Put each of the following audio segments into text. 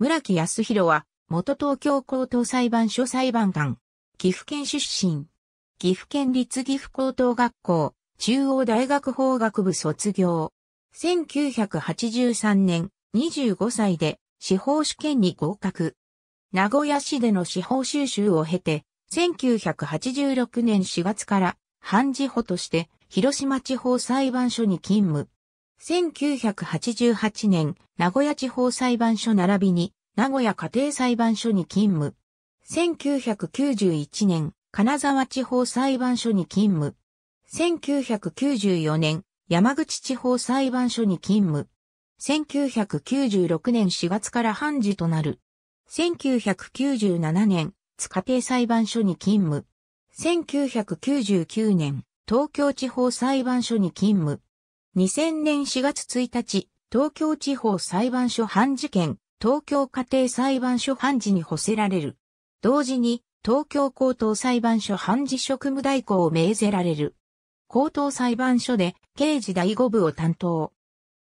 村木康弘は、元東京高等裁判所裁判官、岐阜県出身、岐阜県立岐阜高等学校、中央大学法学部卒業。1983年、25歳で司法試験に合格。名古屋市での司法修習を経て、1986年4月から、判事補として、広島地方裁判所に勤務。1988年、名古屋地方裁判所並びに、名古屋家庭裁判所に勤務。1991年、金沢地方裁判所に勤務。1994年、山口地方裁判所に勤務。1996年4月から判事となる。1997年、津家庭裁判所に勤務。1999年、東京地方裁判所に勤務。2000年4月1日、東京地方裁判所判事件、東京家庭裁判所判事に補せられる。同時に、東京高等裁判所判事職務代行を命ぜられる。高等裁判所で刑事第5部を担当。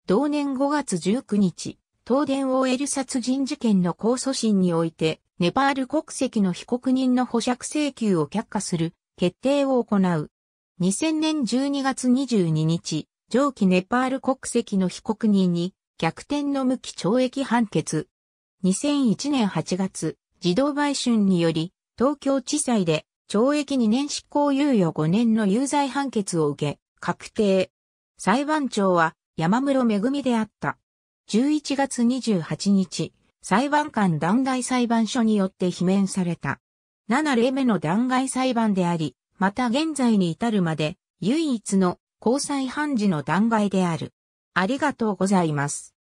同年5月19日、東電 OL 殺人事件の控訴審において、ネパール国籍の被告人の保釈請求を却下する決定を行う。2000年12月22日、上記ネパール国籍の被告人に逆転の無期懲役判決。2001年8月、児童売春により、東京地裁で懲役2年執行猶予5年の有罪判決を受け、確定。裁判長は山室恵であった。11月28日、裁判官弾劾裁判所によって罷免された。7例目の弾劾裁判であり、また現在に至るまで、唯一の交際判事の弾劾である。ありがとうございます。